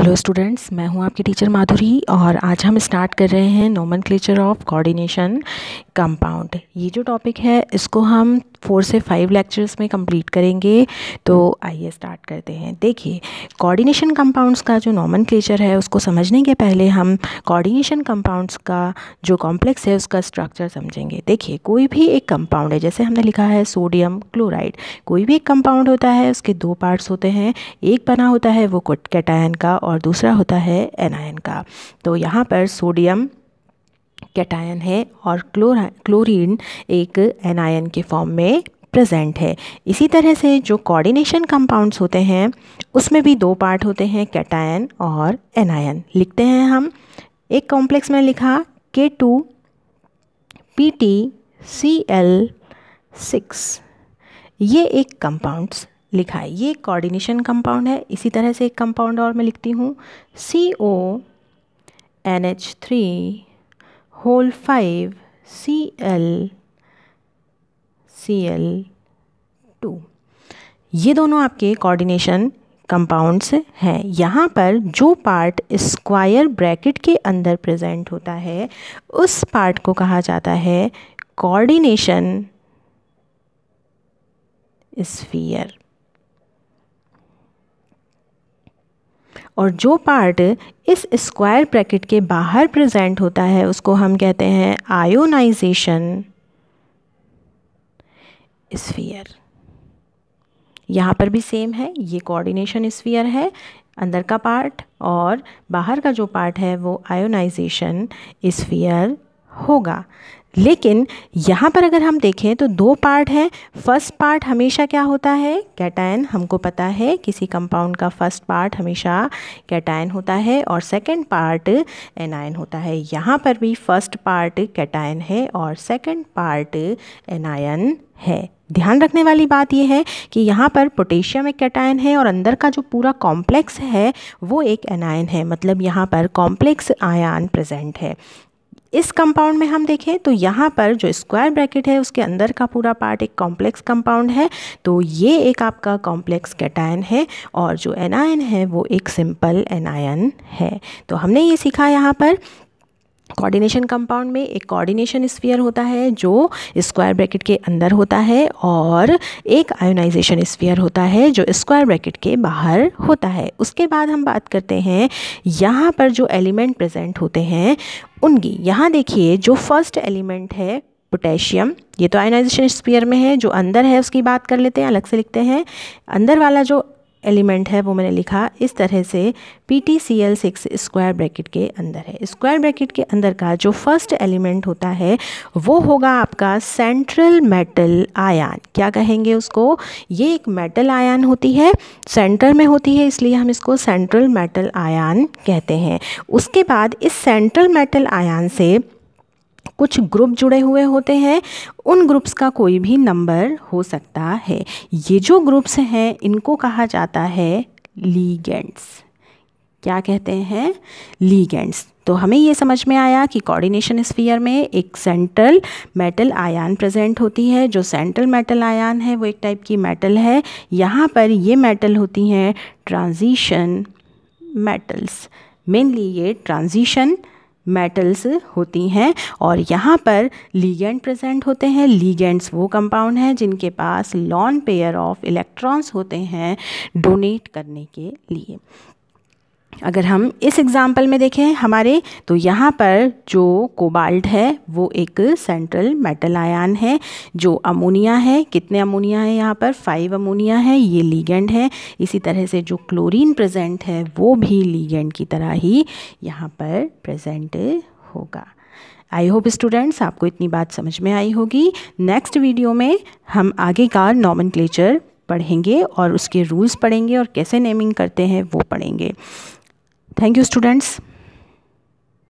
hello students मैं हूं आपकी टीचर माधुरी और आज हम स्टार्ट कर रहे हैं नोमन ऑफ कोऑर्डिनेशन कंपाउंड ये जो टॉपिक है इसको हम फोर से फाइव लेक्चर्स में कंप्लीट करेंगे तो आइए स्टार्ट करते हैं देखिए कोऑर्डिनेशन कंपाउंड्स का जो नॉमन क्लेचर है उसको समझने के पहले हम कोऑर्डिनेशन कंपाउंड्स का जो कॉम्प्लेक्स है उसका स्ट्रक्चर समझेंगे देखिए कोई भी एक कंपाउंड है जैसे हमने लिखा है सोडियम क्लोराइड कोई भी एक कंपाउंड होता है उसके दो पार्ट्स होते हैं एक बना होता है वो कैटायन का और और दूसरा होता है एनायन का तो यहाँ पर सोडियम कैटायन है और क्लोरा क्लोरीन एक एनायन के फॉर्म में प्रेजेंट है इसी तरह से जो कोऑर्डिनेशन कंपाउंड्स होते हैं उसमें भी दो पार्ट होते हैं कैटायन और एनायन लिखते हैं हम एक कॉम्प्लेक्स में लिखा K two P T C L six ये एक कंपाउंड्स लिखा है ये कोऑर्डिनेशन कंपाउंड है इसी तरह से एक कंपाउंड और मैं लिखती हूँ C O N H three whole five C L C L two ये दोनों आपके कोऑर्डिनेशन कंपाउंड्स हैं यहाँ पर जो पार्ट स्क्वायर ब्रैकेट के अंदर प्रेजेंट होता है उस पार्ट को कहा जाता है कोऑर्डिनेशन स्फीयर और जो पार्ट इस स्क्वायर ब्रैकेट के बाहर प्रेजेंट होता है उसको हम कहते हैं आयोनाइजेशन स्फीयर यहाँ पर भी सेम है ये कोऑर्डिनेशन स्फीयर है अंदर का पार्ट और बाहर का जो पार्ट है वो आयोनाइजेशन स्फीयर होगा लेकिन यहाँ पर अगर हम देखें तो दो पार्ट हैं फर्स्ट पार्ट हमेशा क्या होता है कैटायन हमको पता है किसी कंपाउंड का फर्स्ट पार्ट हमेशा कैटायन होता है और सेकंड पार्ट एनायन होता है यहाँ पर भी फर्स्ट पार्ट कैटायन है और सेकंड पार्ट एनायन है ध्यान रखने वाली बात यह है कि यहाँ पर पोटेशियम एक कैटायन है और अंदर का जो पूरा कॉम्प्लेक्स है वो एक एनायन है मतलब यहाँ पर कॉम्प्लेक्स आयान प्रेजेंट है इस कंपाउंड में हम देखें तो यहाँ पर जो स्क्वायर ब्रैकेट है उसके अंदर का पूरा पार्ट एक कॉम्प्लेक्स कंपाउंड है तो ये एक आपका कॉम्प्लेक्स कैटायन है और जो एनायन है वो एक सिंपल एनायन है तो हमने ये सीखा यहाँ पर कोऑर्डिनेशन कंपाउंड में एक कोऑर्डिनेशन स्फीयर होता है जो स्क्वायर ब्रैकेट के अंदर होता है और एक आयोनाइजेशन स्फीयर होता है जो स्क्वायर ब्रैकेट के बाहर होता है उसके बाद हम बात करते हैं यहाँ पर जो एलिमेंट प्रेजेंट होते हैं उनकी यहाँ देखिए जो फर्स्ट एलिमेंट है पोटेशियम ये तो आयोनाइजेशन स्पीयर में है जो अंदर है उसकी बात कर लेते हैं अलग से लिखते हैं अंदर वाला जो एलिमेंट है वो मैंने लिखा इस तरह से P T C L six square bracket के अंदर है स्क्वायर ब्रैकेट के अंदर का जो फर्स्ट एलिमेंट होता है वो होगा आपका सेंट्रल मेटल आयान क्या कहेंगे उसको ये एक मेटल आयन होती है सेंटर में होती है इसलिए हम इसको सेंट्रल मेटल आयन कहते हैं उसके बाद इस सेंट्रल मेटल आयन से कुछ ग्रुप जुड़े हुए होते हैं उन ग्रुप्स का कोई भी नंबर हो सकता है ये जो ग्रुप्स हैं इनको कहा जाता है लीगेंट्स क्या कहते हैं लीगेंट्स तो हमें ये समझ में आया कि कोऑर्डिनेशन स्फीयर में एक सेंट्रल मेटल आयान प्रेजेंट होती है जो सेंट्रल मेटल आयान है वो एक टाइप की मेटल है यहाँ पर ये मेटल होती हैं ट्रांजिशन मेटल्स मेनली ये ट्रांजिशन मेटल्स होती हैं और यहाँ पर लीगेंड प्रेजेंट होते हैं लीगेंड्स वो कंपाउंड हैं जिनके पास लॉन पेयर ऑफ इलेक्ट्रॉन्स होते हैं डोनेट करने के लिए अगर हम इस एग्ज़ाम्पल में देखें हमारे तो यहाँ पर जो कोबाल्ट है वो एक सेंट्रल मेटल आयान है जो अमोनिया है कितने अमोनिया है यहाँ पर फाइव अमोनिया है ये लीगेंड है इसी तरह से जो क्लोरीन प्रेजेंट है वो भी लीगेंड की तरह ही यहाँ पर प्रेजेंट होगा आई होप स्टूडेंट्स आपको इतनी बात समझ में आई होगी नेक्स्ट वीडियो में हम आगे का नॉमन पढ़ेंगे और उसके रूल्स पढ़ेंगे और कैसे नेमिंग करते हैं वो पढ़ेंगे thank you students